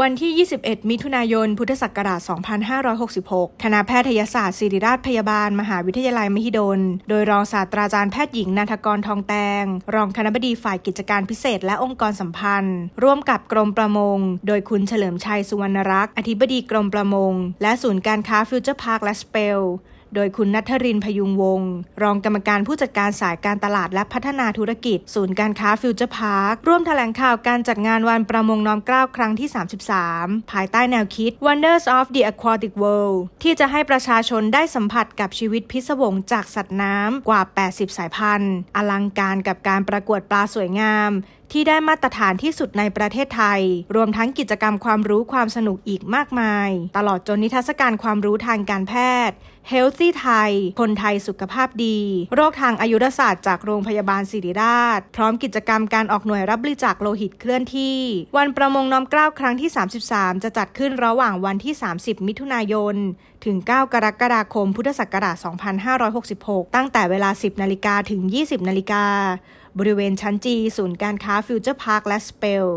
วันที่ 21 มิถุนายน พุทธศักราช2566 คณะแพทยศาสตร์ศิริราชพยาบาลมหาวิทยาลัยมหิดล โดยรองศาสตราจารย์แพทย์หญิง นันทกรทองแตง รองคณะบดีฝ่ายกิจการพิเศษและองค์กรสัมพันธ์ ร่วมกับกรมประมง โดยคุณเฉลิมชัยสุวรรณรักษ์ อธิบดีกรมประมง และศูนย์การค้าฟิวเจอร์พาร์คและสเปลโดยคุณนัทรินพยุงวงศ์รองกรรมการผู้จัดการสายการตลาดและพัฒนาธุรกิจ ศูนย์การค้าฟิวเจอร์พาร์คร่วมแถลงข่าวการจัดงานวันประมงน้อมเกล้าครั้งที่ 33 ภายใต้แนวคิด Wonders of the Aquatic World ที่จะให้ประชาชนได้สัมผัสกับชีวิตพิศวงจากสัตว์น้ำกว่า 80 สายพันธุ์อลังการกับการประกวดปลาสวยงาม ที่ได้มาตรฐานที่สุดในประเทศไทย รวมทั้งกิจกรรมความรู้ความสนุกอีกมากมาย ตลอดจนนิทรรศการความรู้ทางการแพทย์ Health ซี่ไทย คนไทยสุขภาพดี โรคทางอายุรศาสตร์จากโรงพยาบาลศิริราช พร้อมกิจกรรมการออกหน่วยรับบริจาคโลหิตเคลื่อนที่ วันประมงน้อมเกล้าครั้งที่ 33 จะจัดขึ้นระหว่างวันที่ 30 มิถุนายน ถึง 9 กรกฎาคมพุทธศักราช2566 ตั้งแต่เวลา 10นาฬิกาถึง 20นาฬิกาบริเวณชั้นจีศูนย์การค้าฟิวเจอร์พาร์คและสเปล